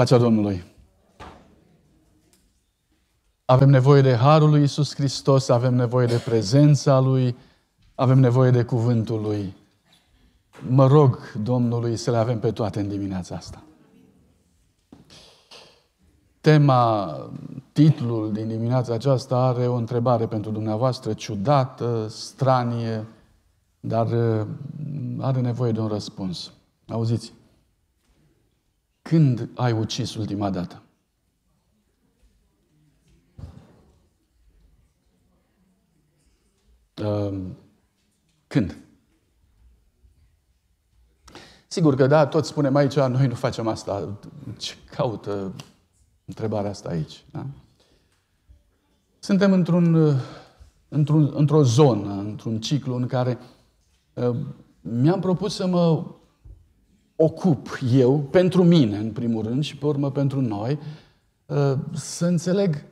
Pacea Domnului! Avem nevoie de Harul lui Iisus Hristos, avem nevoie de prezența Lui, avem nevoie de cuvântul Lui. Mă rog Domnului să le avem pe toate în dimineața asta. Tema, titlul din dimineața aceasta are o întrebare pentru dumneavoastră ciudată, stranie, dar uh, are nevoie de un răspuns. Auziți, când ai ucis ultima dată? Um, când? Sigur că da, toți spunem aici, noi nu facem asta. Ce caută întrebarea asta aici? Da? Suntem într-un, într-un, într-o zonă, într-un ciclu în care uh, mi-am propus să mă ocup eu, pentru mine în primul rând și pe urmă pentru noi, uh, să înțeleg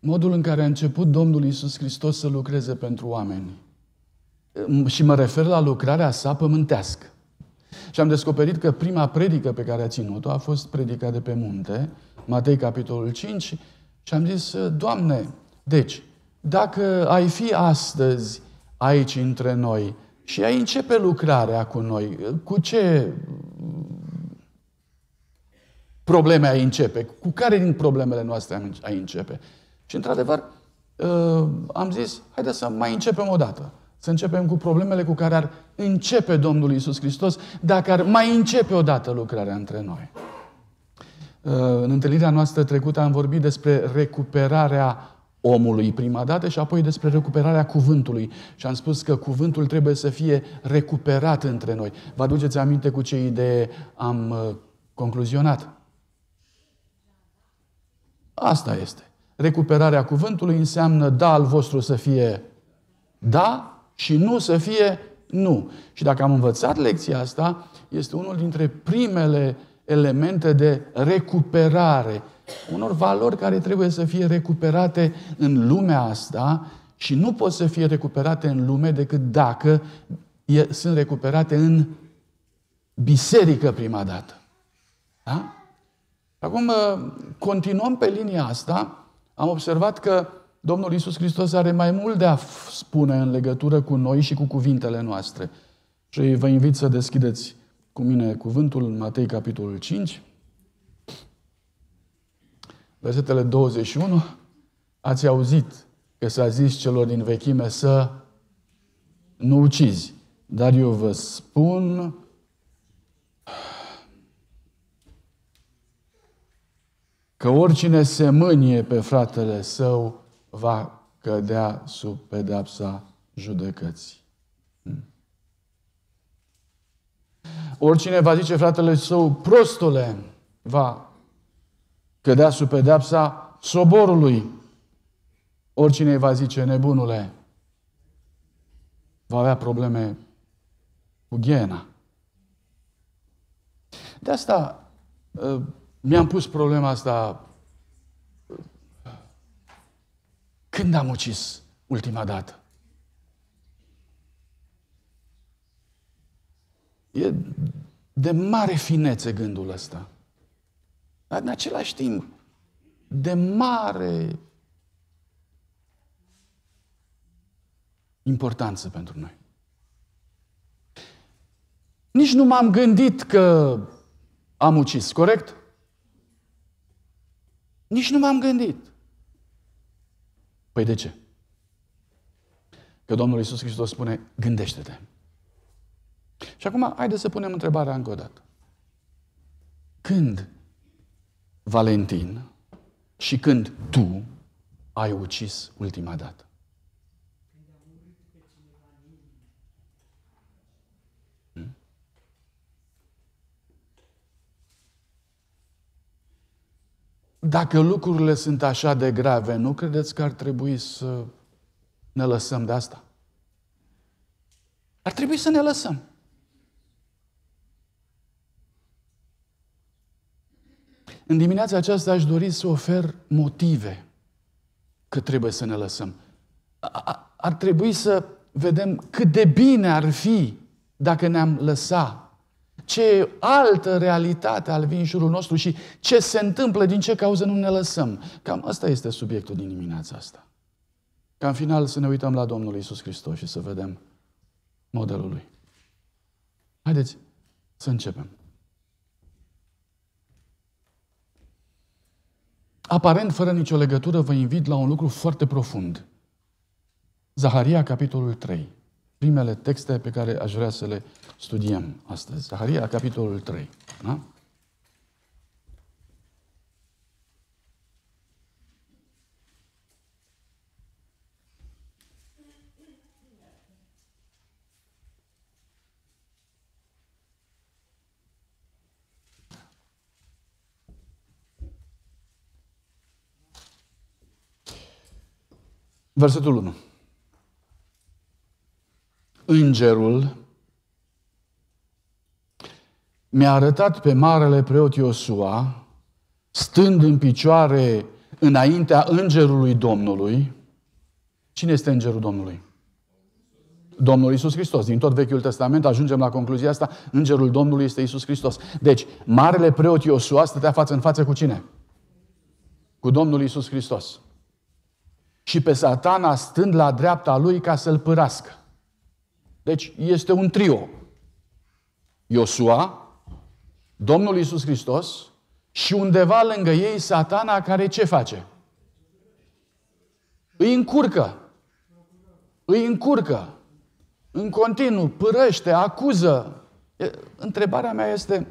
modul în care a început Domnul Isus Hristos să lucreze pentru oameni. Uh, și mă refer la lucrarea sa pământească. Și am descoperit că prima predică pe care a ținut-o a fost predica de pe munte, Matei capitolul 5, și am zis, uh, Doamne, deci, dacă ai fi astăzi aici între noi și ai începe lucrarea cu noi, cu ce probleme ai începe? Cu care din problemele noastre ai începe? Și într-adevăr, uh, am zis, haideți să mai începem o dată. Să începem cu problemele cu care ar începe Domnul Isus Hristos, dacă ar mai începe o dată lucrarea între noi. Uh, în întâlnirea noastră trecută am vorbit despre recuperarea omului prima dată și apoi despre recuperarea cuvântului. Și am spus că cuvântul trebuie să fie recuperat între noi. Vă aduceți aminte cu ce idee am uh, concluzionat? Asta este. Recuperarea cuvântului înseamnă da al vostru să fie da și nu să fie nu. Și dacă am învățat lecția asta, este unul dintre primele elemente de recuperare, unor valori care trebuie să fie recuperate în lumea asta și nu pot să fie recuperate în lume decât dacă sunt recuperate în biserică prima dată. Da? Acum, uh, continuăm pe linia asta. Am observat că Domnul Isus Hristos are mai mult de a spune în legătură cu noi și cu cuvintele noastre. Și vă invit să deschideți cu mine cuvântul Matei, capitolul 5, versetele 21. Ați auzit că s-a zis celor din vechime să nu ucizi. Dar eu vă spun că oricine se mânie pe fratele său va cădea sub pedapsa judecății. Hmm. Oricine va zice fratele său, prostule, va cădea sub pedapsa soborului. Oricine va zice, nebunule, va avea probleme cu ghena. De asta ă, mi-am pus problema asta când am ucis ultima dată. E de mare finețe gândul ăsta. Dar în același timp, de mare importanță pentru noi. Nici nu m-am gândit că am ucis, corect? Nici nu m-am gândit. Păi de ce? Că Domnul Iisus Hristos spune, gândește-te. Și acum, haideți să punem întrebarea încă o dată. Când Valentin și când tu ai ucis ultima dată? Dacă lucrurile sunt așa de grave, nu credeți că ar trebui să ne lăsăm de asta? Ar trebui să ne lăsăm. În dimineața aceasta aș dori să ofer motive că trebuie să ne lăsăm. Ar trebui să vedem cât de bine ar fi dacă ne-am lăsat ce altă realitate al vin jurul nostru și ce se întâmplă, din ce cauză nu ne lăsăm. Cam asta este subiectul din dimineața asta. Ca în final să ne uităm la Domnul Isus Hristos și să vedem modelul Lui. Haideți să începem. Aparent, fără nicio legătură, vă invit la un lucru foarte profund. Zaharia, capitolul 3 primele texte pe care aș vrea să le studiem astăzi. Zaharia, capitolul 3. Da? Versetul 1 îngerul mi-a arătat pe marele preot Iosua, stând în picioare înaintea îngerului Domnului. Cine este îngerul Domnului? Domnul Isus Hristos. Din tot Vechiul Testament ajungem la concluzia asta, îngerul Domnului este Isus Hristos. Deci, marele preot Iosua stătea față în față cu cine? Cu Domnul Isus Hristos. Și pe satana stând la dreapta lui ca să-l pârască. Deci este un trio. Iosua, Domnul Iisus Hristos și undeva lângă ei satana care ce face? Îi încurcă. Îi încurcă. În continuu, pârăște, acuză. Întrebarea mea este,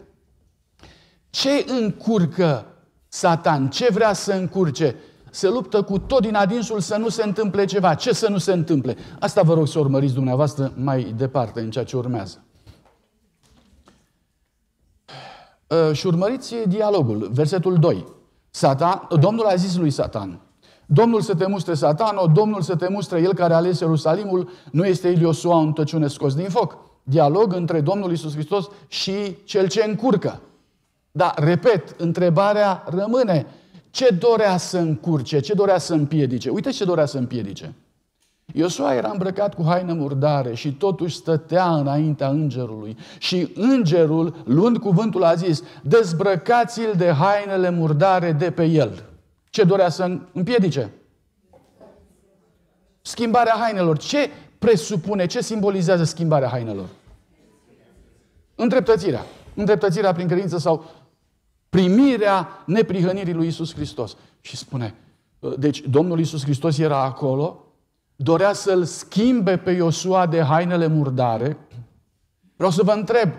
ce încurcă Satan? Ce vrea să încurce? se luptă cu tot din adinsul să nu se întâmple ceva. Ce să nu se întâmple? Asta vă rog să urmăriți dumneavoastră mai departe în ceea ce urmează. Ă, și urmăriți dialogul, versetul 2. Satan, Domnul a zis lui Satan, Domnul să te mustre Satano, Domnul să te mustre el care a ales Ierusalimul, nu este Iliosua un tăciune scos din foc. Dialog între Domnul Isus Hristos și cel ce încurcă. Dar, repet, întrebarea rămâne. Ce dorea să încurce? Ce dorea să împiedice? Uite ce dorea să împiedice. Iosua era îmbrăcat cu haină murdare și totuși stătea înaintea îngerului. Și îngerul, luând cuvântul, a zis, dezbrăcați-l de hainele murdare de pe el. Ce dorea să împiedice? Schimbarea hainelor. Ce presupune, ce simbolizează schimbarea hainelor? Îndreptățirea. Îndreptățirea prin credință sau primirea neprihănirii lui Isus Hristos. Și spune, ă, deci Domnul Isus Hristos era acolo, dorea să-l schimbe pe Iosua de hainele murdare. Vreau să vă întreb,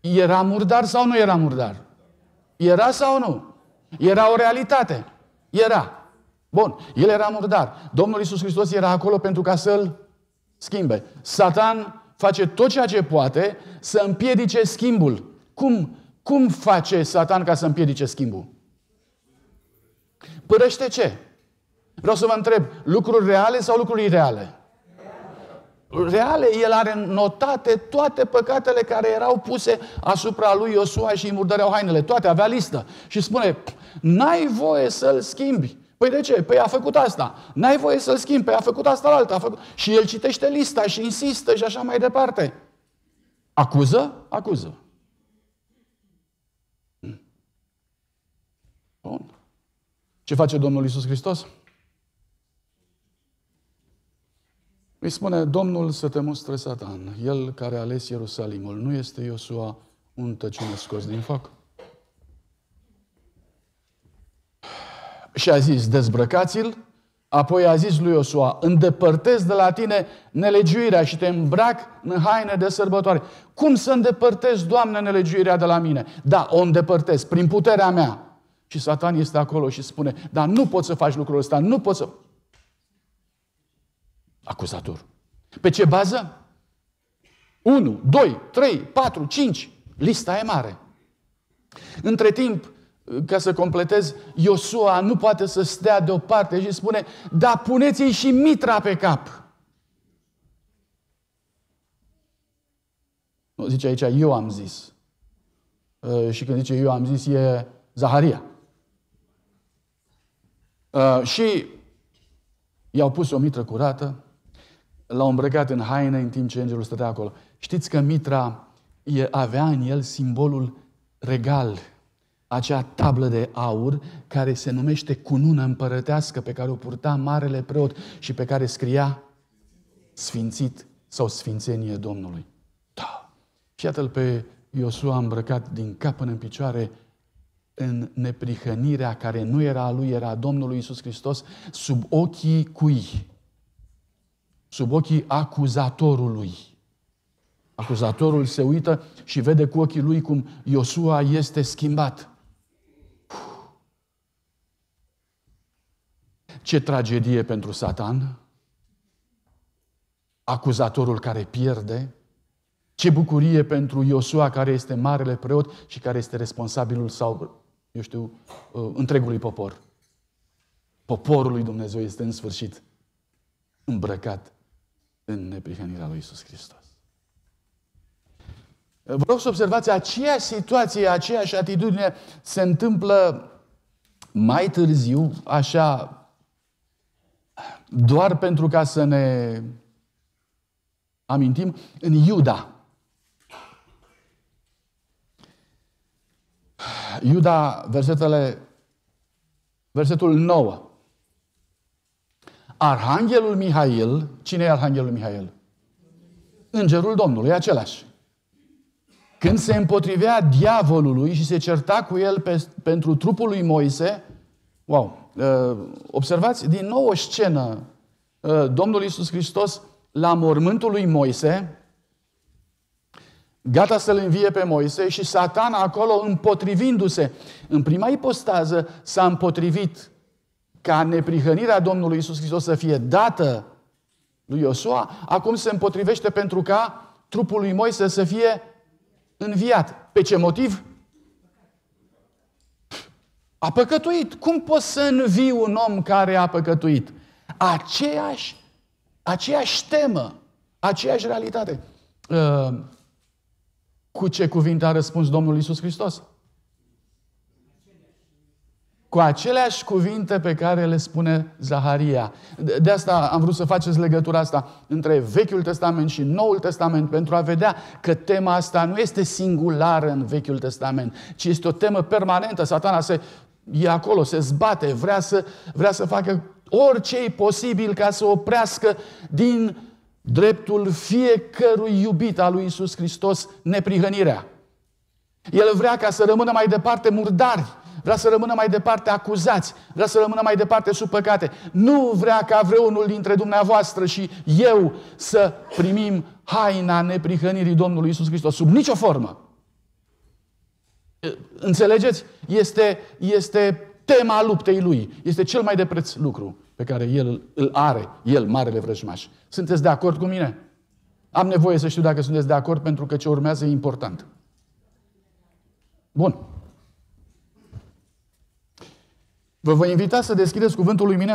era murdar sau nu era murdar? Era sau nu? Era o realitate. Era. Bun, el era murdar. Domnul Isus Hristos era acolo pentru ca să-l schimbe. Satan face tot ceea ce poate să împiedice schimbul. Cum cum face Satan ca să împiedice schimbul? Părăște ce? Vreau să vă întreb, lucruri reale sau lucruri ireale? Reale, el are notate toate păcatele care erau puse asupra lui Iosua și îi murdăreau hainele. Toate, avea listă. Și spune, n-ai voie să-l schimbi. Păi de ce? Păi a făcut asta. N-ai voie să-l schimbi. Păi a făcut asta la alta. A făcut... Și el citește lista și insistă și așa mai departe. Acuză? Acuză. Ce face Domnul Isus Hristos? Îi spune, Domnul să te mustre Satan, el care a ales Ierusalimul, nu este Iosua un tăciune scos din foc? Și a zis, dezbrăcați-l, apoi a zis lui Iosua, îndepărtez de la tine nelegiuirea și te îmbrac în haine de sărbătoare. Cum să îndepărtez, Doamne, nelegiuirea de la mine? Da, o îndepărtez, prin puterea mea, și Satan este acolo și spune, dar nu poți să faci lucrul ăsta, nu poți să... Acuzator. Pe ce bază? 1, 2, 3, 4, 5. Lista e mare. Între timp, ca să completez, Iosua nu poate să stea deoparte și spune, dar puneți-i și mitra pe cap. Nu, zice aici, eu am zis. Și când zice eu am zis, e Zaharia. Uh, și i-au pus o mitră curată, l-au îmbrăcat în haine în timp ce îngerul stătea acolo. Știți că mitra e, avea în el simbolul regal, acea tablă de aur care se numește cunună împărătească pe care o purta marele preot și pe care scria sfințit sau sfințenie Domnului. Da. Și iată-l pe Iosua îmbrăcat din cap până în picioare în neprihănirea care nu era a lui, era a Domnului Isus Hristos, sub ochii cui? Sub ochii acuzatorului. Acuzatorul se uită și vede cu ochii lui cum Iosua este schimbat. Ce tragedie pentru Satan! Acuzatorul care pierde, ce bucurie pentru Iosua care este marele preot și care este responsabilul sau eu știu, uh, întregului popor. Poporul lui Dumnezeu este în sfârșit îmbrăcat în neprihănirea lui Isus Hristos. Uh, vă rog să observați, aceeași situație, aceeași atitudine se întâmplă mai târziu, așa, doar pentru ca să ne amintim, în Iuda. Iuda, versetele, versetul 9. Arhanghelul Mihail, cine e Arhanghelul Mihail? Îngerul Domnului, același. Când se împotrivea diavolului și se certa cu el pe, pentru trupul lui Moise, wow, uh, observați din nou o scenă. Uh, Domnul Iisus Hristos la mormântul lui Moise, Gata să-l învie pe Moise și satana acolo împotrivindu-se. În prima ipostază s-a împotrivit ca neprihănirea Domnului Isus Hristos să fie dată lui Iosua, acum se împotrivește pentru ca trupul lui Moise să fie înviat. Pe ce motiv? A păcătuit. Cum poți să învii un om care a păcătuit? Aceeași, aceeași temă, aceeași realitate. Uh, cu ce cuvinte a răspuns Domnul Isus Hristos? Cu aceleași cuvinte pe care le spune Zaharia. De asta am vrut să faceți legătura asta între Vechiul Testament și Noul Testament, pentru a vedea că tema asta nu este singulară în Vechiul Testament, ci este o temă permanentă. Satana se e acolo, se zbate, vrea să, vrea să facă orice e posibil ca să oprească din dreptul fiecărui iubit al lui Isus Hristos neprihănirea. El vrea ca să rămână mai departe murdari, vrea să rămână mai departe acuzați, vrea să rămână mai departe sub păcate. Nu vrea ca vreunul dintre dumneavoastră și eu să primim haina neprihănirii Domnului Isus Hristos, sub nicio formă. Înțelegeți? Este, este tema luptei lui. Este cel mai de preț lucru pe care el îl are, el, marele vrăjmaș. Sunteți de acord cu mine? Am nevoie să știu dacă sunteți de acord, pentru că ce urmează e important. Bun. Vă voi invita să deschideți cuvântul lui, mine,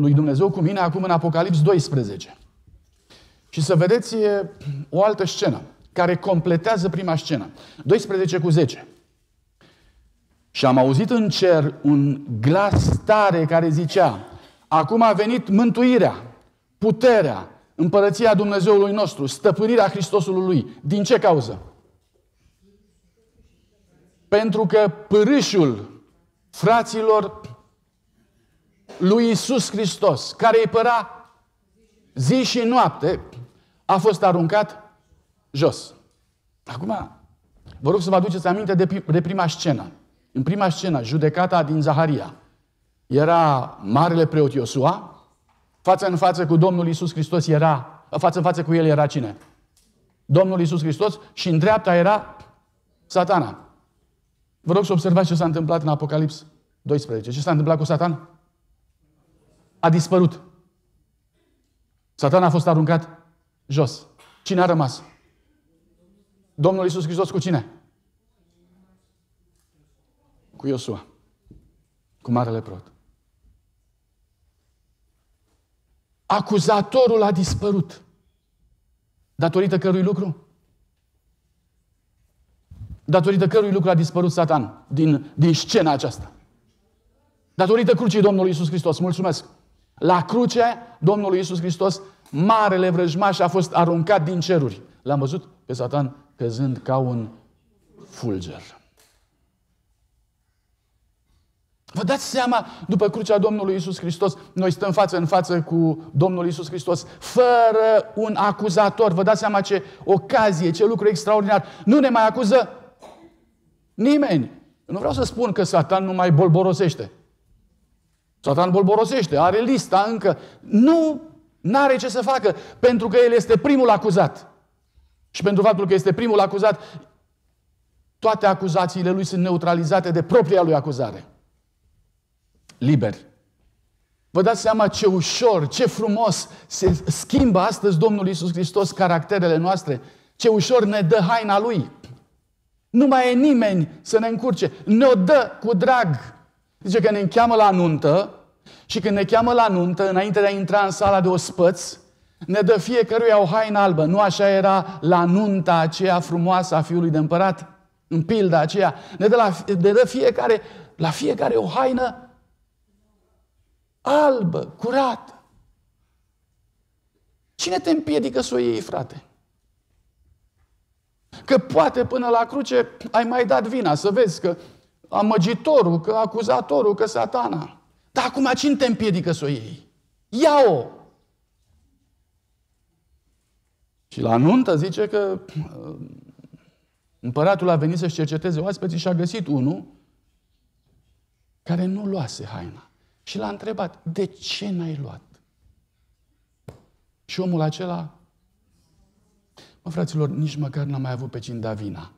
lui Dumnezeu cu mine acum în Apocalips 12. Și să vedeți o altă scenă care completează prima scenă. 12 cu 10. Și am auzit în cer un glas tare care zicea, Acum a venit mântuirea, puterea, împărăția Dumnezeului nostru, stăpânirea Hristosului Lui. Din ce cauză? Pentru că pârâșul fraților lui Isus Hristos, care îi păra zi și noapte, a fost aruncat jos. Acum, vă rog să vă aduceți aminte de prima scenă. În prima scenă, judecata din Zaharia era marele preot Iosua, față în față cu Domnul Isus Hristos era, față în față cu el era cine? Domnul Isus Hristos și în dreapta era satana. Vă rog să observați ce s-a întâmplat în Apocalips 12. Ce s-a întâmplat cu satan? A dispărut. Satan a fost aruncat jos. Cine a rămas? Domnul Isus Hristos cu cine? Cu Iosua. Cu Marele Prot. Acuzatorul a dispărut. Datorită cărui lucru? Datorită cărui lucru a dispărut Satan din, din scena aceasta. Datorită crucii Domnului Isus Hristos. Mulțumesc! La cruce Domnului Isus Hristos, marele vrăjmaș a fost aruncat din ceruri. L-am văzut pe Satan căzând ca un fulger. Vă dați seama, după crucea Domnului Isus Hristos, noi stăm față în față cu Domnul Isus Hristos, fără un acuzator. Vă dați seama ce ocazie, ce lucru extraordinar. Nu ne mai acuză nimeni. Nu vreau să spun că Satan nu mai bolborosește. Satan bolborosește, are lista încă. Nu, n-are ce să facă, pentru că el este primul acuzat. Și pentru faptul că este primul acuzat, toate acuzațiile lui sunt neutralizate de propria lui acuzare liberi. Vă dați seama ce ușor, ce frumos se schimbă astăzi Domnul Isus Hristos caracterele noastre, ce ușor ne dă haina Lui. Nu mai e nimeni să ne încurce. Ne-o dă cu drag. Zice că ne cheamă la nuntă și când ne cheamă la nuntă, înainte de a intra în sala de ospăți, ne dă fiecăruia o haină albă. Nu așa era la nunta aceea frumoasă a Fiului de Împărat? În pilda aceea. Ne dă, la, ne dă fiecare, la fiecare o haină albă, curată. Cine te împiedică să o iei, frate? Că poate până la cruce ai mai dat vina, să vezi că amăgitorul, că acuzatorul, că satana. Dar acum cine te împiedică să o iei? Ia-o! Și la nuntă zice că uh, împăratul a venit să-și cerceteze oaspeții și a găsit unul care nu luase haina și l-a întrebat, de ce n-ai luat? Și omul acela, mă fraților, nici măcar n-a mai avut pe cine da vina.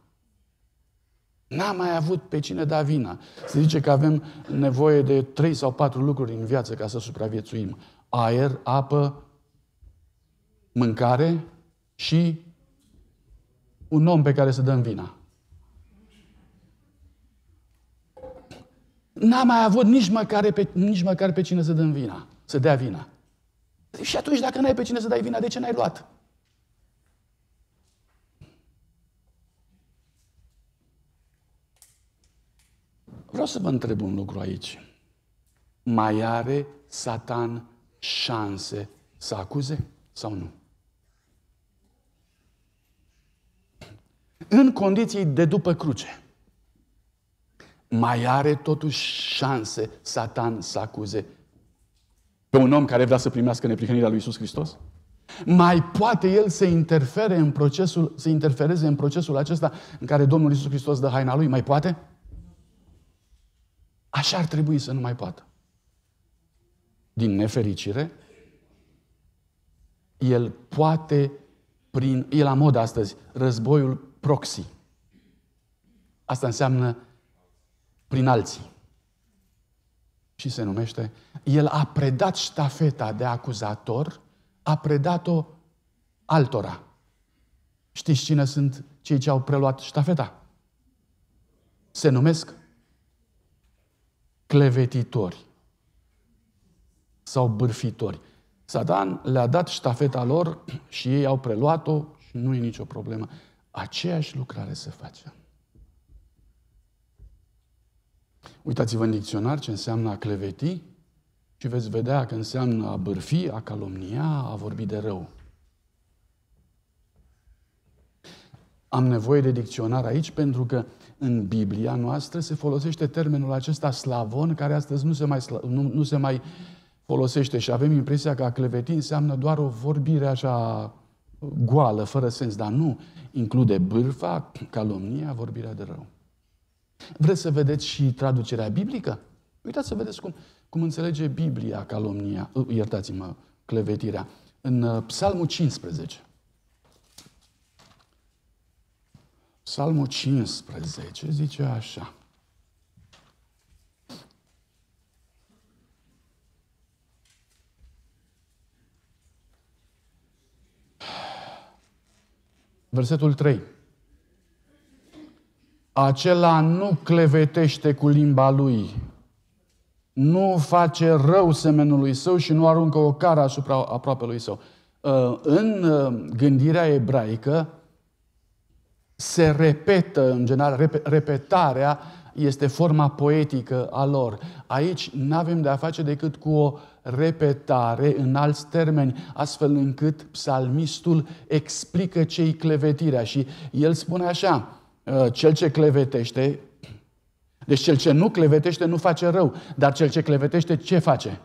N-a mai avut pe cine da vina. Se zice că avem nevoie de trei sau patru lucruri în viață ca să supraviețuim. Aer, apă, mâncare și un om pe care să dăm vina. n-a mai avut nici măcar, pe, nici măcar pe cine să dăm vina, să dea vina. Și atunci, dacă n-ai pe cine să dai vina, de ce n-ai luat? Vreau să vă întreb un lucru aici. Mai are Satan șanse să acuze sau nu? În condiții de după cruce mai are totuși șanse Satan să acuze pe un om care vrea să primească neprihănirea lui Isus Hristos? Mai poate el să interfere în procesul, să interfereze în procesul acesta în care Domnul Isus Hristos dă haina lui? Mai poate? Așa ar trebui să nu mai poată. Din nefericire, el poate prin, e la mod astăzi, războiul proxy. Asta înseamnă prin alții. Și se numește, el a predat ștafeta de acuzator, a predat-o altora. Știți cine sunt cei ce au preluat ștafeta? Se numesc clevetitori sau bârfitori. Satan le-a dat ștafeta lor și ei au preluat-o și nu e nicio problemă. Aceeași lucrare se face. Uitați-vă în dicționar ce înseamnă a cleveti și veți vedea că înseamnă a bârfi, a calomnia, a vorbi de rău. Am nevoie de dicționar aici pentru că în Biblia noastră se folosește termenul acesta slavon, care astăzi nu se mai, nu, nu se mai folosește și avem impresia că a cleveti înseamnă doar o vorbire așa goală, fără sens, dar nu. Include bârfa, calomnia, vorbirea de rău. Vreți să vedeți și traducerea biblică? Uitați să vedeți cum, cum înțelege Biblia calomnia, iertați-mă, clevetirea, în uh, Psalmul 15. Psalmul 15 zice așa. Versetul 3. Acela nu clevetește cu limba lui, nu face rău semenului său și nu aruncă o cară asupra lui său. Uh, în uh, gândirea ebraică se repetă, în general, repetarea este forma poetică a lor. Aici nu avem de a face decât cu o repetare în alți termeni, astfel încât psalmistul explică ce-i clevetirea și el spune așa, Uh, cel ce clevetește, deci cel ce nu clevetește nu face rău, dar cel ce clevetește ce face?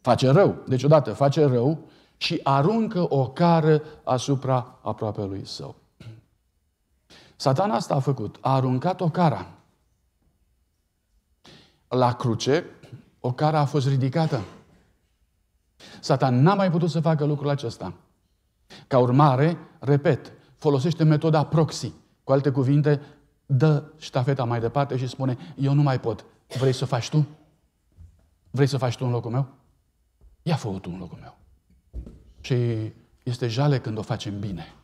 Face rău. Deci odată face rău și aruncă o cară asupra aproape lui său. Satan asta a făcut, a aruncat o cara. La cruce, o cara a fost ridicată. Satan n-a mai putut să facă lucrul acesta. Ca urmare, repet, folosește metoda proxy. Cu alte cuvinte, dă ștafeta mai departe și spune, eu nu mai pot. Vrei să faci tu? Vrei să faci tu în locul meu? Ia fă tu în locul meu. Și este jale când o facem bine.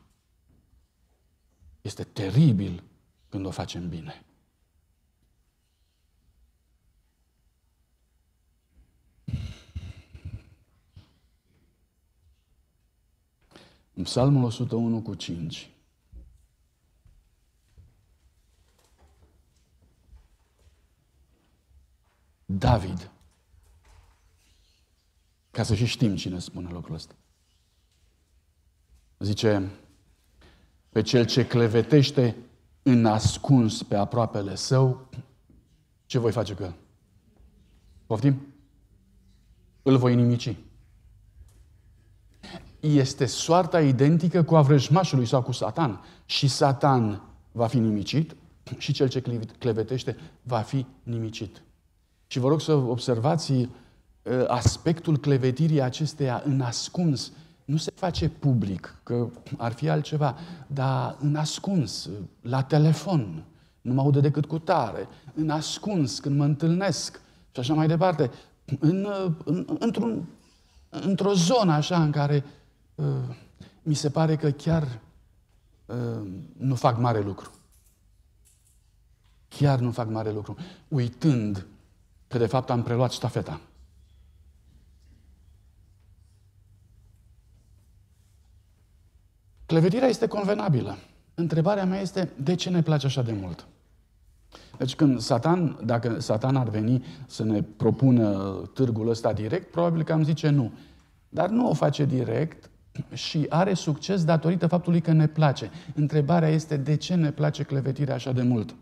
Este teribil când o facem bine. În Psalmul 101 cu 5 David. Ca să și știm cine spune lucrul ăsta. Zice, pe cel ce clevetește în ascuns pe aproapele său, ce voi face cu el? Poftim? Îl voi nimici. Este soarta identică cu avrăjmașului sau cu Satan. Și Satan va fi nimicit și cel ce clevetește va fi nimicit. Și vă rog să observați uh, aspectul clevetirii acesteia în ascuns. Nu se face public, că ar fi altceva, dar în ascuns, uh, la telefon, nu mă aude decât cu tare, în ascuns, când mă întâlnesc și așa mai departe, în, uh, în, într-un, într-o zonă așa în care uh, mi se pare că chiar uh, nu fac mare lucru. Chiar nu fac mare lucru. Uitând că de fapt am preluat ștafeta. Clevetirea este convenabilă. Întrebarea mea este de ce ne place așa de mult? Deci când Satan, dacă Satan ar veni să ne propună târgul ăsta direct, probabil că am zice nu. Dar nu o face direct și are succes datorită faptului că ne place. Întrebarea este de ce ne place clevetirea așa de mult?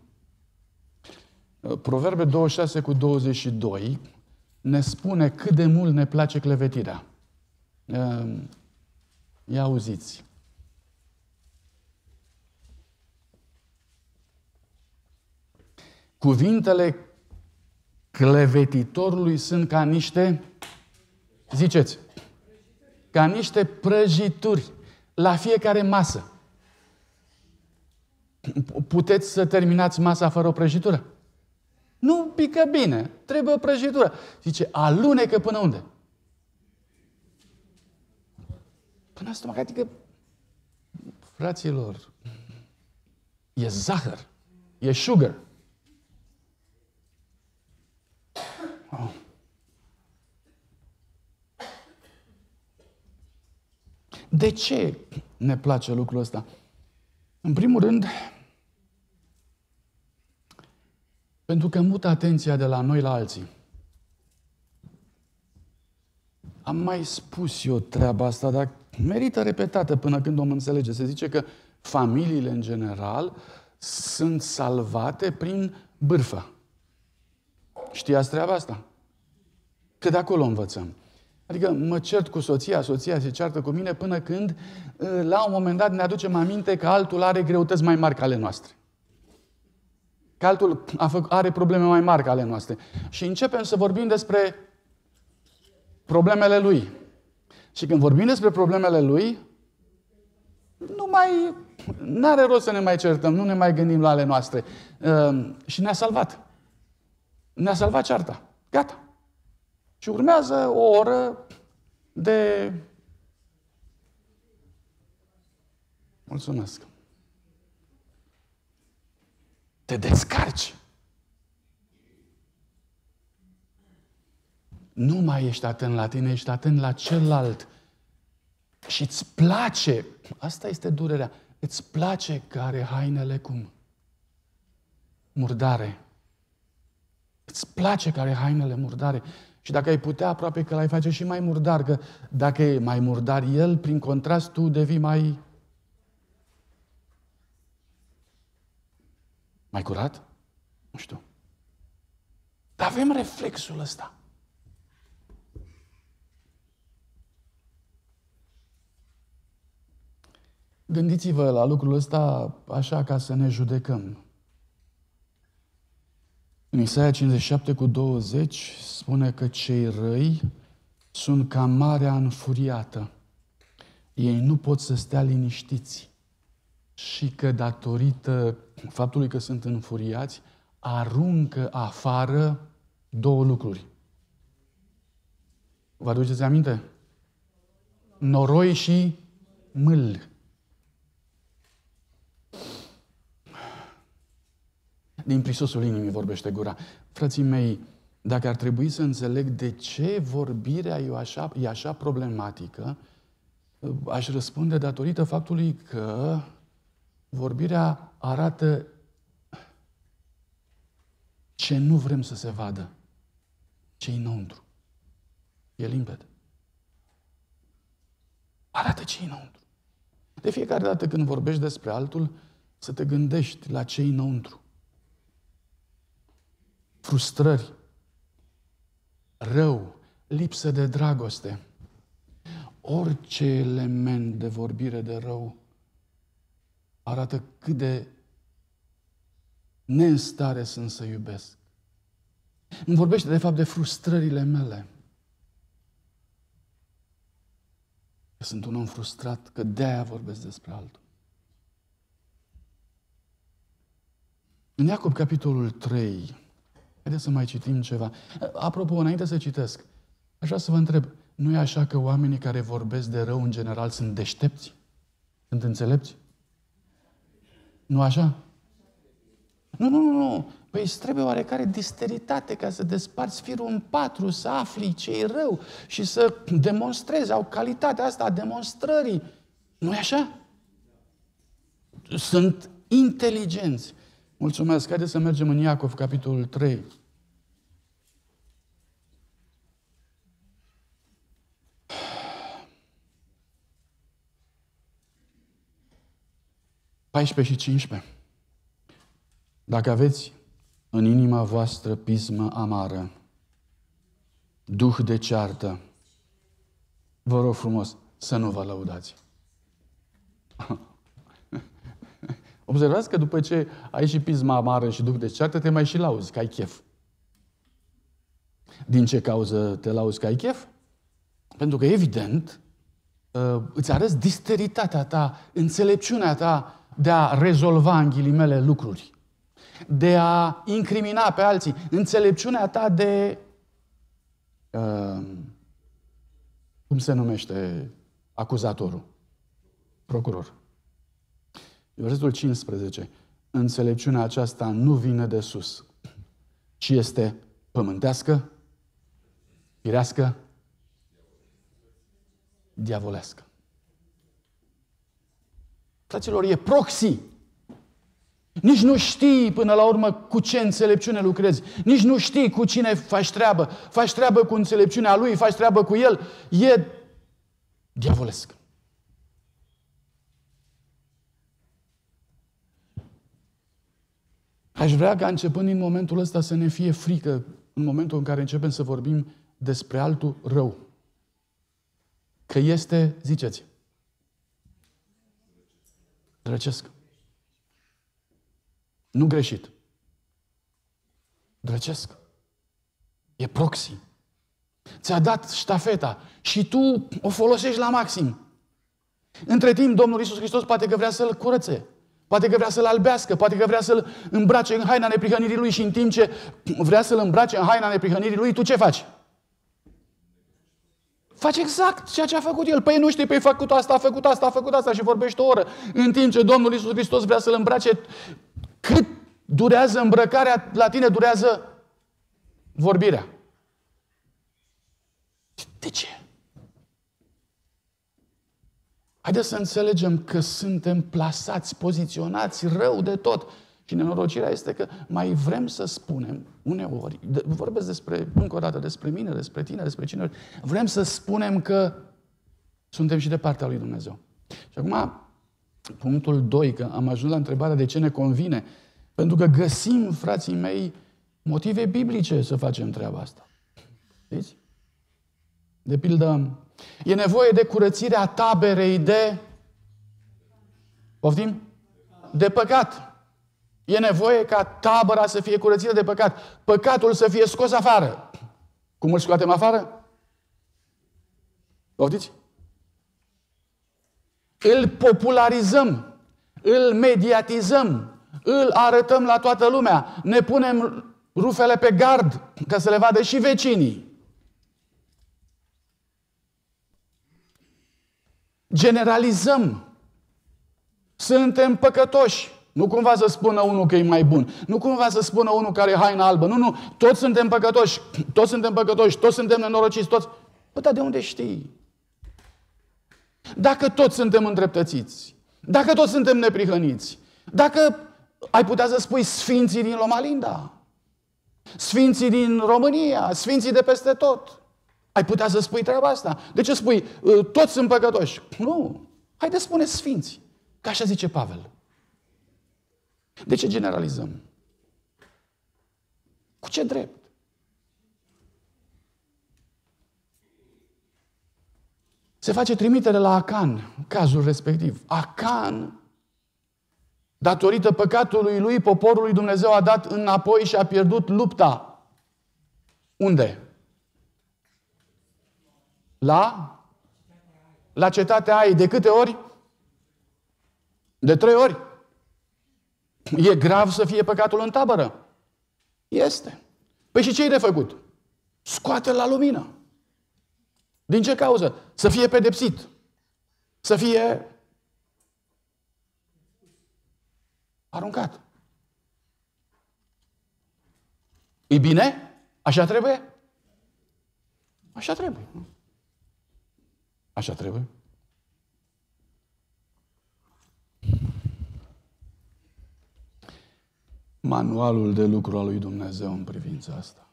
Uh, Proverbe 26 cu 22 ne spune cât de mult ne place clevetirea. Uh, ia auziți. Cuvintele clevetitorului sunt ca niște, ziceți, ca niște prăjituri la fiecare masă. Puteți să terminați masa fără o prăjitură? Nu pică bine. Trebuie o prăjitură. Zice, alunecă până unde? Până stomac. Adică, fraților, e zahăr. E sugar. Oh. De ce ne place lucrul ăsta? În primul rând, Pentru că mută atenția de la noi la alții. Am mai spus eu treaba asta, dar merită repetată până când om înțelege. Se zice că familiile în general sunt salvate prin bârfă. Știați treaba asta? Că de acolo învățăm. Adică mă cert cu soția, soția se ceartă cu mine până când uh, la un moment dat ne aducem aminte că altul are greutăți mai mari ca ale noastre. Că altul are probleme mai mari ca ale noastre. Și începem să vorbim despre problemele lui. Și când vorbim despre problemele lui, nu mai... N-are rost să ne mai certăm, nu ne mai gândim la ale noastre. Uh, și ne-a salvat. Ne-a salvat cearta. Gata. Și urmează o oră de... Mulțumesc te descarci. Nu mai ești atent la tine, ești atent la celălalt. Și îți place, asta este durerea, îți place că are hainele cum? Murdare. Îți place că are hainele murdare. Și dacă ai putea, aproape că l-ai face și mai murdar, că dacă e mai murdar el, prin contrast, tu devii mai Mai curat? Nu știu. Dar avem reflexul ăsta. Gândiți-vă la lucrul ăsta așa ca să ne judecăm. În Isaia 57 cu 20 spune că cei răi sunt ca marea înfuriată. Ei nu pot să stea liniștiți și că datorită faptului că sunt înfuriați, aruncă afară două lucruri. Vă aduceți aminte? Noroi și mâl. Din prisosul inimii vorbește gura. Frății mei, dacă ar trebui să înțeleg de ce vorbirea e așa, e așa problematică, aș răspunde datorită faptului că vorbirea arată ce nu vrem să se vadă, ce înăuntru. E limpede. Arată ce înăuntru. De fiecare dată când vorbești despre altul, să te gândești la ce înăuntru. Frustrări, rău, lipsă de dragoste, orice element de vorbire de rău arată cât de neînstare sunt să iubesc. Îmi vorbește de fapt de frustrările mele. Că sunt un om frustrat, că de-aia vorbesc despre altul. În Iacob, capitolul 3, haideți să mai citim ceva. Apropo, înainte să citesc, așa să vă întreb, nu e așa că oamenii care vorbesc de rău în general sunt deștepți? Sunt înțelepți? Nu așa? Nu, nu, nu, nu. Păi îți trebuie oarecare disteritate ca să desparți firul în patru, să afli ce e rău și să demonstrezi, au calitatea asta a demonstrării. nu e așa? Sunt inteligenți. Mulțumesc. Haideți să mergem în Iacov, capitolul 3. 14 și 15. Dacă aveți în inima voastră pismă amară, duh de ceartă, vă rog frumos să nu vă lăudați. Observați că după ce ai și pisma amară și duh de ceartă, te mai și lauzi, că ai chef. Din ce cauză te lauzi că ai chef? Pentru că, evident, uh, îți arăți disteritatea ta, înțelepciunea ta, de a rezolva, în ghilimele, lucruri, de a incrimina pe alții, înțelepciunea ta de. Uh, cum se numește acuzatorul? Procuror. Versetul 15. Înțelepciunea aceasta nu vine de sus, ci este pământească, firească, diavolească. Fraților, e proxy. Nici nu știi până la urmă cu ce înțelepciune lucrezi. Nici nu știi cu cine faci treabă. Faci treabă cu înțelepciunea lui, faci treabă cu el. E diavolesc. Aș vrea ca începând din momentul ăsta să ne fie frică în momentul în care începem să vorbim despre altul rău. Că este, ziceți, Drăcesc. Nu greșit. Drăcesc. E proxy. Ți-a dat ștafeta și tu o folosești la maxim. Între timp, Domnul Isus Hristos poate că vrea să-l curățe. Poate că vrea să-l albească, poate că vrea să-l îmbrace în haina neprihănirii lui și în timp ce vrea să-l îmbrace în haina neprihănirii lui, tu ce faci? Face exact ceea ce a făcut el. Păi nu știi, păi făcut asta, a făcut asta, a făcut asta și vorbește o oră. În timp ce Domnul Iisus Hristos vrea să-l îmbrace, cât durează îmbrăcarea, la tine durează vorbirea. De ce? Haideți să înțelegem că suntem plasați, poziționați rău de tot. Și nenorocirea este că mai vrem să spunem uneori, vorbesc despre, încă o dată despre mine, despre tine, despre cine, vrem să spunem că suntem și de partea lui Dumnezeu. Și acum, punctul 2, că am ajuns la întrebarea de ce ne convine. Pentru că găsim, frații mei, motive biblice să facem treaba asta. Știți? De pildă, e nevoie de curățirea taberei de... Poftim? De păcat. E nevoie ca tabăra să fie curățită de păcat. Păcatul să fie scos afară. Cum îl scoatem afară? Poftiți? Îl popularizăm, îl mediatizăm, îl arătăm la toată lumea, ne punem rufele pe gard ca să le vadă și vecinii. Generalizăm. Suntem păcătoși. Nu cumva să spună unul că e mai bun. Nu cumva să spună unul care e haină albă. Nu, nu, toți suntem păcătoși, toți suntem păcătoși, toți suntem nenorociți, toți. Păi, dar de unde știi? Dacă toți suntem îndreptățiți, dacă toți suntem neprihăniți, dacă ai putea să spui sfinții din Lomalinda, sfinții din România, sfinții de peste tot, ai putea să spui treaba asta. De ce spui ă, toți sunt păcătoși? Nu. Hai să spune sfinți. Ca așa zice Pavel. De ce generalizăm? Cu ce drept? Se face trimitere la Acan, cazul respectiv. Acan, datorită păcatului lui, poporul lui Dumnezeu a dat înapoi și a pierdut lupta. Unde? La? La cetatea Ai. De câte ori? De trei ori? E grav să fie păcatul în tabără? Este. Păi și ce-i de făcut? Scoate la lumină. Din ce cauză? Să fie pedepsit. Să fie aruncat. E bine? Așa trebuie? Așa trebuie. Așa trebuie. manualul de lucru al lui Dumnezeu în privința asta.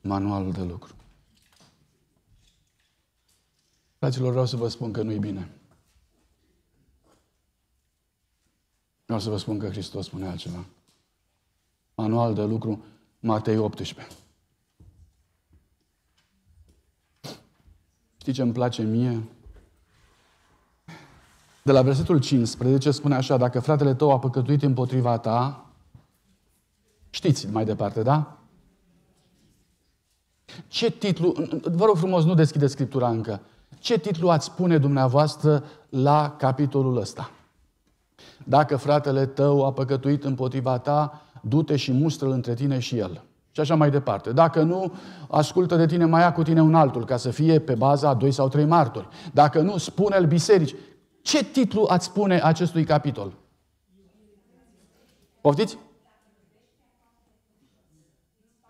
Manualul de lucru. Fraților, vreau să vă spun că nu-i bine. Vreau să vă spun că Hristos spune altceva. Manual de lucru, Matei 18. Știi ce îmi place mie? de la versetul 15 spune așa, dacă fratele tău a păcătuit împotriva ta, știți mai departe, da? Ce titlu, vă rog frumos, nu deschide Scriptura încă. Ce titlu ați spune dumneavoastră la capitolul ăsta? Dacă fratele tău a păcătuit împotriva ta, du-te și mustră între tine și el. Și așa mai departe. Dacă nu, ascultă de tine, mai ia cu tine un altul, ca să fie pe baza a doi sau trei martori. Dacă nu, spune-l biserici. Ce titlu ați spune acestui capitol? Poftiți?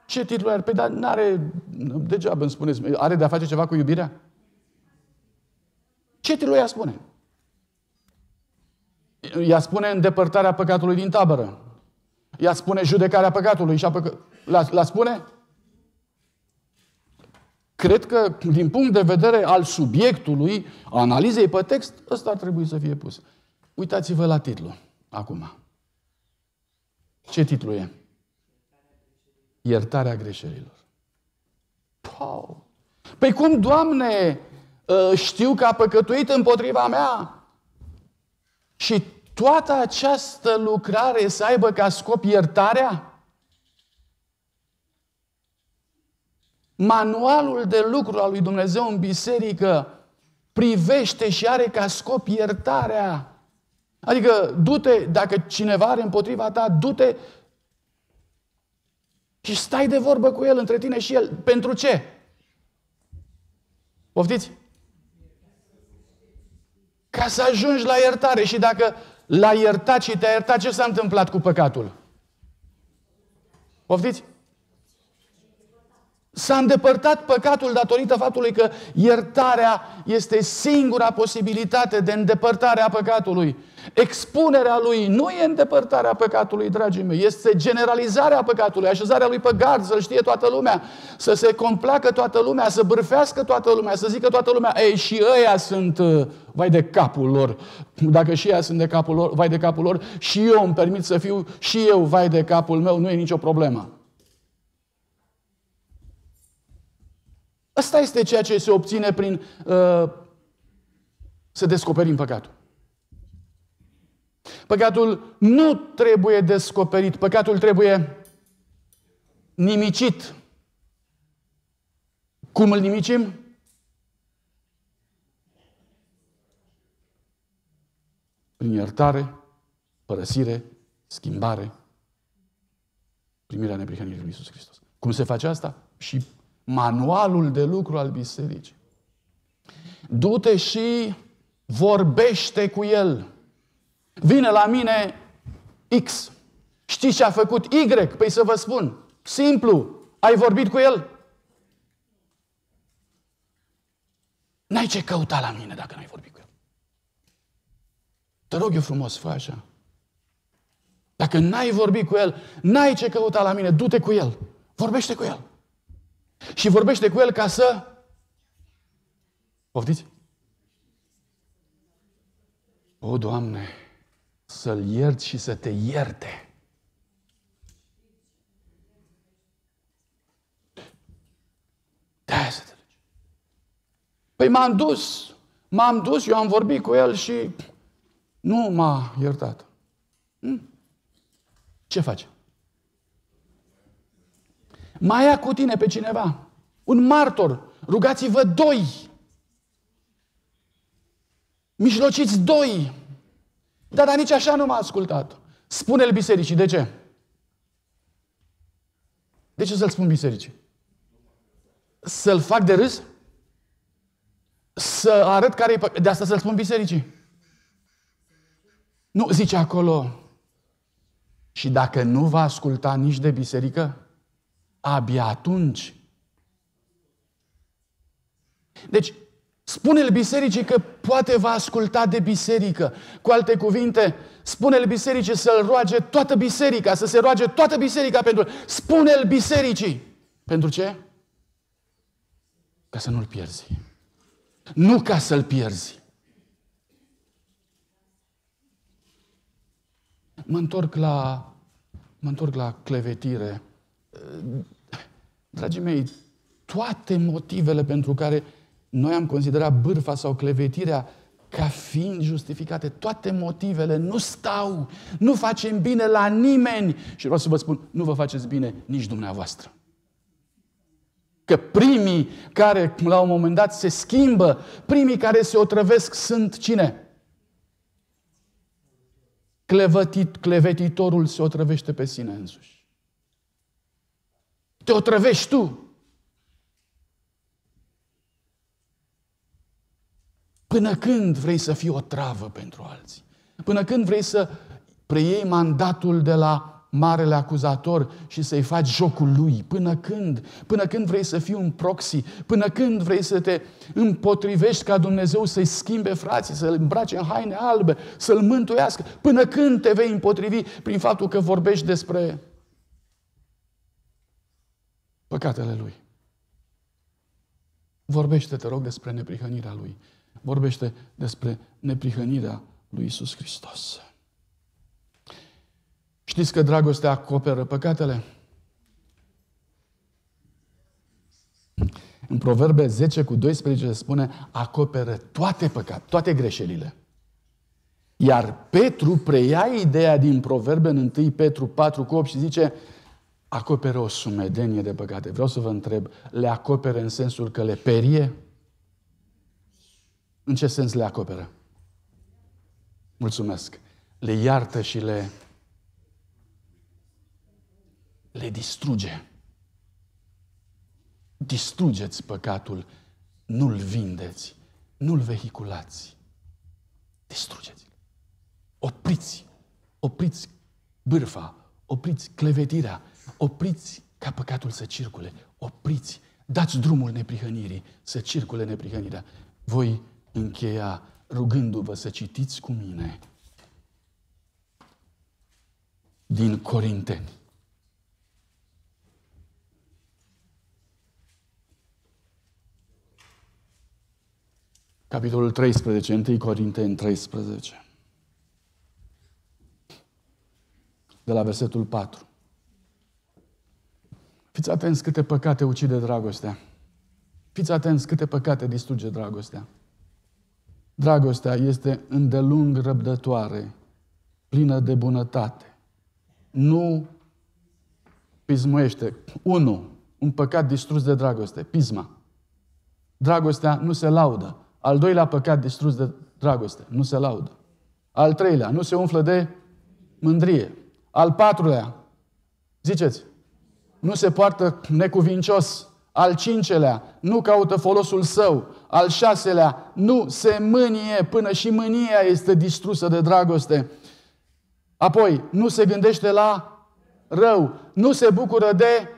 Ce titlu are? Păi, dar nu are, degeaba îmi spuneți, are de-a face ceva cu iubirea? Ce titlu ea spune? Ea spune îndepărtarea păcatului din tabără. Ea spune judecarea păcatului și a păcă... la, la spune? cred că, din punct de vedere al subiectului, analizei pe text, ăsta ar trebui să fie pus. Uitați-vă la titlu, acum. Ce titlu e? Iertarea greșelilor. Pau! Păi cum, Doamne, ă, știu că a păcătuit împotriva mea? Și toată această lucrare să aibă ca scop iertarea? manualul de lucru al lui Dumnezeu în biserică privește și are ca scop iertarea. Adică, du-te, dacă cineva are împotriva ta, du-te și stai de vorbă cu el, între tine și el. Pentru ce? Poftiți? Ca să ajungi la iertare. Și dacă l-ai iertat și te ai iertat, ce s-a întâmplat cu păcatul? Poftiți? S-a îndepărtat păcatul datorită faptului că iertarea este singura posibilitate de îndepărtare a păcatului. Expunerea lui nu e îndepărtarea păcatului, dragii mei, este generalizarea păcatului, așezarea lui pe gard, să-l știe toată lumea, să se complacă toată lumea, să bârfească toată lumea, să zică toată lumea, ei, și ăia sunt, uh, vai de capul lor, dacă și ea sunt de capul lor, vai de capul lor, și eu îmi permit să fiu și eu vai de capul meu, nu e nicio problemă. Asta este ceea ce se obține prin uh, să descoperim păcatul. Păcatul nu trebuie descoperit, păcatul trebuie nimicit. Cum îl nimicim? Prin iertare, părăsire, schimbare, primirea neprihănirii lui Iisus Hristos. Cum se face asta? Și manualul de lucru al bisericii. Du-te și vorbește cu el. Vine la mine X. Știi ce a făcut Y? Păi să vă spun. Simplu. Ai vorbit cu el? N-ai ce căuta la mine dacă n-ai vorbit cu el. Te rog eu frumos, fă așa. Dacă n-ai vorbit cu el, n-ai ce căuta la mine, du-te cu el. Vorbește cu el. Și vorbește cu el ca să... Poftiți? O, Doamne, să-l iert și să te ierte. Da, să te duci. Păi m-am dus, m-am dus, eu am vorbit cu el și nu m-a iertat. Hm? Ce faci? mai ia cu tine pe cineva. Un martor. Rugați-vă doi. Mijlociți doi. Da, dar nici așa nu m-a ascultat. Spune-l bisericii. De ce? De ce să-l spun bisericii? Să-l fac de râs? Să arăt care e De asta să-l spun bisericii? Nu, zice acolo. Și dacă nu va asculta nici de biserică, abia atunci. Deci, spune-l bisericii că poate va asculta de biserică. Cu alte cuvinte, spune-l bisericii să-l roage toată biserica, să se roage toată biserica pentru... Spune-l bisericii! Pentru ce? Ca să nu-l pierzi. Nu ca să-l pierzi. Mă întorc la, mă întorc la clevetire. Dragii mei, toate motivele pentru care noi am considerat bârfa sau clevetirea ca fiind justificate, toate motivele nu stau, nu facem bine la nimeni. Și vreau să vă spun, nu vă faceți bine nici dumneavoastră. Că primii care la un moment dat se schimbă, primii care se otrăvesc sunt cine? clevetitorul se otrăvește pe sine însuși. Te otrăvești tu. Până când vrei să fii o travă pentru alții? Până când vrei să preiei mandatul de la marele acuzator și să-i faci jocul lui? Până când? Până când vrei să fii un proxy? Până când vrei să te împotrivești ca Dumnezeu să-i schimbe frații, să-l îmbrace în haine albe, să-l mântuiască? Până când te vei împotrivi prin faptul că vorbești despre păcatele lui. Vorbește, te rog, despre neprihănirea lui. Vorbește despre neprihănirea lui Isus Hristos. Știți că dragostea acoperă păcatele? În Proverbe 10 cu 12 se spune acoperă toate păcatele, toate greșelile. Iar Petru preia ideea din Proverbe în 1 Petru 4 cu 8 și zice acoperă o sumedenie de păcate. Vreau să vă întreb, le acopere în sensul că le perie? În ce sens le acoperă? Mulțumesc. Le iartă și le le distruge. Distrugeți păcatul, nu-l vindeți, nu-l vehiculați. Distrugeți-l. Opriți, opriți bârfa, opriți clevetirea, Opriți ca păcatul să circule. Opriți. Dați drumul neprihănirii să circule neprihănirea. Voi încheia rugându-vă să citiți cu mine din Corinteni. Capitolul 13, 1 Corinteni 13. De la versetul 4. Fiți atenți câte păcate ucide dragostea. Fiți atenți câte păcate distruge dragostea. Dragostea este îndelung răbdătoare, plină de bunătate. Nu pismuiește. Unu, un păcat distrus de dragoste, pisma. Dragostea nu se laudă. Al doilea păcat distrus de dragoste, nu se laudă. Al treilea, nu se umflă de mândrie. Al patrulea, ziceți, nu se poartă necuvincios. Al cincelea, nu caută folosul său. Al șaselea, nu se mânie până și mânia este distrusă de dragoste. Apoi, nu se gândește la rău, nu se bucură de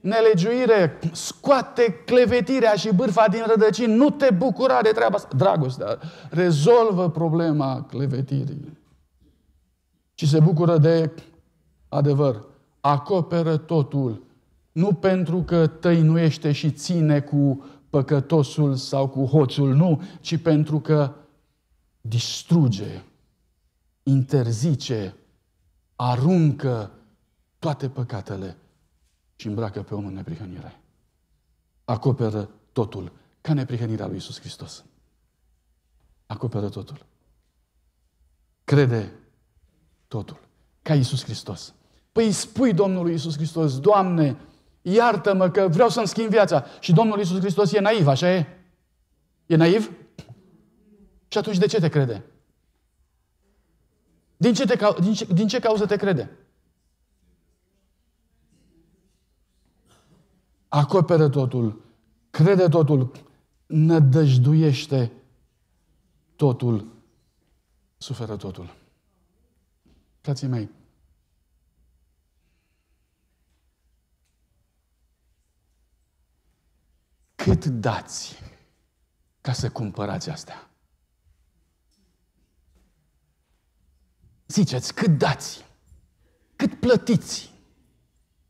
nelegiuire, scoate clevetirea și bârfa din rădăcini, nu te bucura de treaba asta. Dragostea rezolvă problema clevetirii. Și se bucură de adevăr. Acoperă totul nu pentru că tăinuiește și ține cu păcătosul sau cu hoțul, nu, ci pentru că distruge, interzice, aruncă toate păcatele și îmbracă pe om neprihănire. Acoperă totul, ca neprihănirea lui Isus Hristos. Acoperă totul. Crede totul, ca Isus Hristos. Păi spui Domnului Isus Hristos, Doamne, Iartă-mă că vreau să-mi schimb viața. Și Domnul Iisus Hristos e naiv, așa e? E naiv? Și atunci de ce te crede? Din ce, te, din ce, din ce cauză te crede? Acoperă totul, crede totul, nădăjduiește totul, suferă totul. Frații mei, Cât dați ca să cumpărați asta? Ziceți, cât dați? Cât plătiți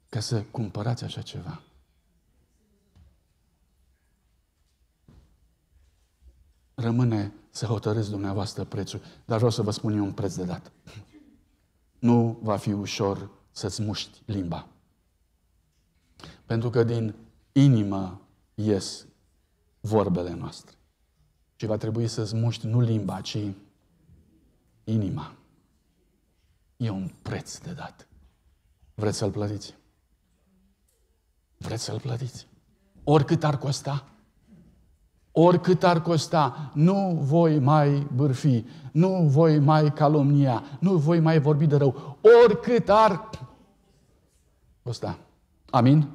ca să cumpărați așa ceva? Rămâne să hotărâți dumneavoastră prețul, dar vreau să vă spun eu un preț de dat. Nu va fi ușor să-ți muști limba. Pentru că din inimă ies vorbele noastre. Și va trebui să-ți muști nu limba, ci inima. E un preț de dat. Vreți să-l plătiți? Vreți să-l plătiți? Oricât ar costa, oricât ar costa, nu voi mai bârfi, nu voi mai calomnia, nu voi mai vorbi de rău, oricât ar costa. Amin?